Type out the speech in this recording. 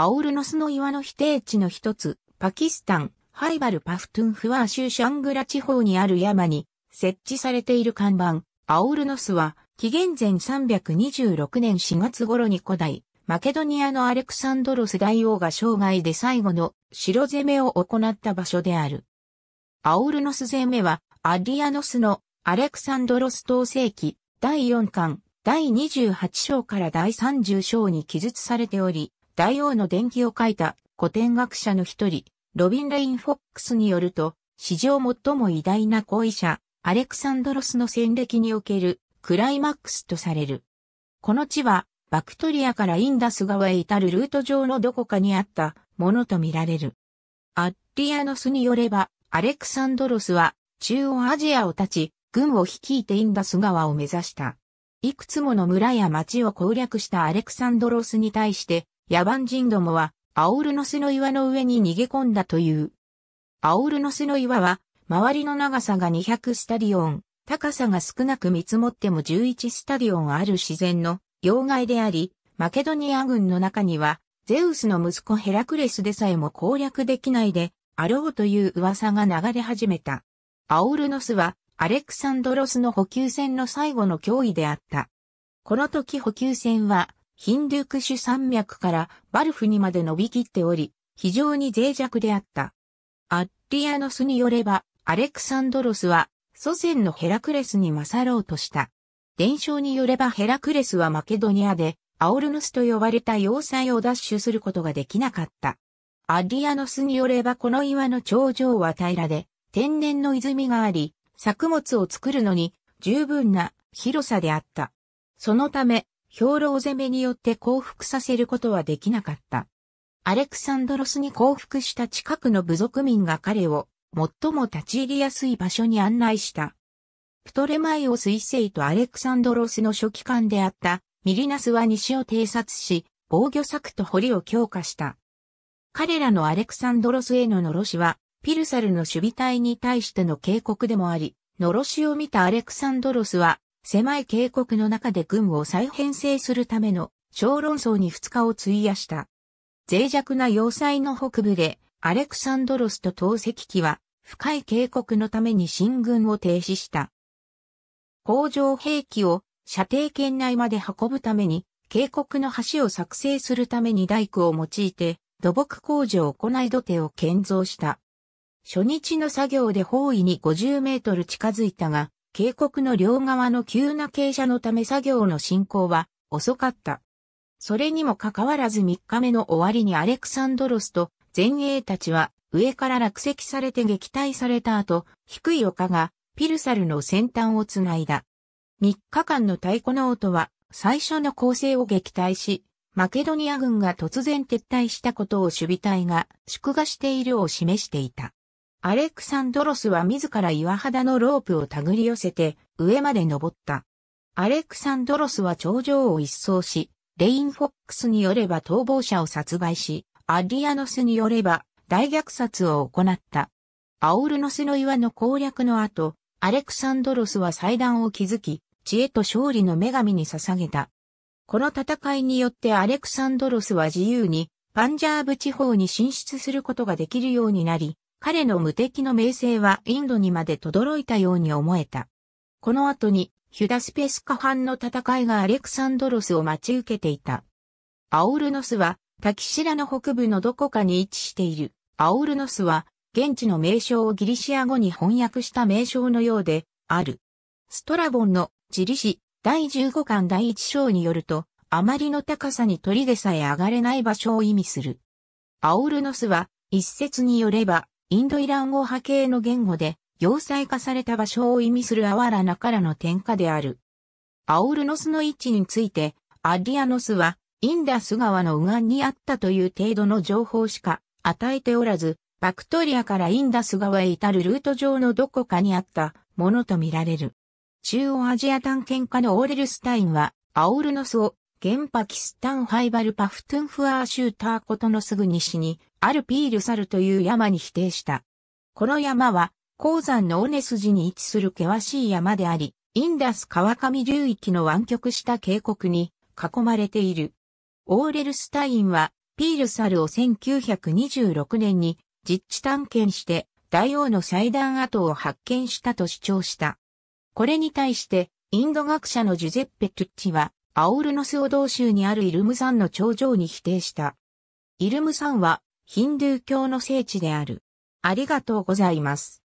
アオルノスの岩の否定地の一つ、パキスタン、ハイバルパフトゥンフワー州シャングラ地方にある山に設置されている看板、アオルノスは、紀元前326年4月頃に古代、マケドニアのアレクサンドロス大王が生涯で最後の城攻めを行った場所である。アオルノス攻めは、アリアノスのアレクサンドロス統制紀第4巻第28章から第30章に記述されており、大王の伝記を書いた古典学者の一人、ロビン・レイン・フォックスによると、史上最も偉大な行為者、アレクサンドロスの戦歴におけるクライマックスとされる。この地は、バクトリアからインダス川へ至るルート上のどこかにあったものとみられる。アッリアノスによれば、アレクサンドロスは中央アジアを立ち、軍を率いてインダス川を目指した。いくつもの村や町を攻略したアレクサンドロスに対して、野蛮人どもは、アオルノスの岩の上に逃げ込んだという。アオルノスの岩は、周りの長さが200スタディオン、高さが少なく見積もっても11スタディオンある自然の要害であり、マケドニア軍の中には、ゼウスの息子ヘラクレスでさえも攻略できないで、あろうという噂が流れ始めた。アオルノスは、アレクサンドロスの補給船の最後の脅威であった。この時補給船は、ヒンドゥクシュ山脈からバルフにまで伸びきっており、非常に脆弱であった。アッリアノスによれば、アレクサンドロスは祖先のヘラクレスに勝ろうとした。伝承によればヘラクレスはマケドニアで、アオルヌスと呼ばれた要塞を奪取することができなかった。アッリアノスによればこの岩の頂上は平らで、天然の泉があり、作物を作るのに十分な広さであった。そのため、兵糧攻めによって降伏させることはできなかった。アレクサンドロスに降伏した近くの部族民が彼を最も立ち入りやすい場所に案内した。プトレマイオス一世とアレクサンドロスの書記官であったミリナスは西を偵察し、防御策と堀を強化した。彼らのアレクサンドロスへの呪しは、ピルサルの守備隊に対しての警告でもあり、呪しを見たアレクサンドロスは狭い渓谷の中で軍を再編成するための小論争に2日を費やした。脆弱な要塞の北部でアレクサンドロスと投石機は深い渓谷のために進軍を停止した。工場兵器を射程圏内まで運ぶために渓谷の橋を作成するために大工を用いて土木工事を行い土手を建造した。初日の作業で方位に50メートル近づいたが、渓谷の両側の急な傾斜のため作業の進行は遅かった。それにもかかわらず3日目の終わりにアレクサンドロスと前衛たちは上から落石されて撃退された後、低い丘がピルサルの先端をつないだ。3日間の太鼓の音は最初の攻勢を撃退し、マケドニア軍が突然撤退したことを守備隊が祝賀しているを示していた。アレクサンドロスは自ら岩肌のロープを手繰り寄せて上まで登った。アレクサンドロスは頂上を一掃し、レインフォックスによれば逃亡者を殺害し、アディアノスによれば大虐殺を行った。アオルノスの岩の攻略の後、アレクサンドロスは祭壇を築き、知恵と勝利の女神に捧げた。この戦いによってアレクサンドロスは自由にパンジャーブ地方に進出することができるようになり、彼の無敵の名声はインドにまで轟いたように思えた。この後に、ヒュダスペスカ藩の戦いがアレクサンドロスを待ち受けていた。アオルノスは、タキシラの北部のどこかに位置している。アオルノスは、現地の名称をギリシア語に翻訳した名称のようで、ある。ストラボンのジリシ、第15巻第1章によると、あまりの高さに鳥でさえ上がれない場所を意味する。アオルノスは、一説によれば、インドイラン語派系の言語で、要塞化された場所を意味するアワラナからの点火である。アオルノスの位置について、アディアノスは、インダス川の右岸にあったという程度の情報しか与えておらず、バクトリアからインダス川へ至るルート上のどこかにあったものとみられる。中央アジア探検家のオーレルスタインは、アオルノスを現パキスタンハイバルパフトゥンフアーシューターことのすぐ西に、アルピールサルという山に否定した。この山は、鉱山の尾根筋に位置する険しい山であり、インダス川上流域の湾曲した渓谷に囲まれている。オーレルスタインは、ピールサルを1926年に実地探検して、大王の祭壇跡を発見したと主張した。これに対して、インド学者のジュゼッペ・トゥッチは、アオルノスオ道州にあるイルム山の頂上に否定した。イルム山はヒンドゥー教の聖地である。ありがとうございます。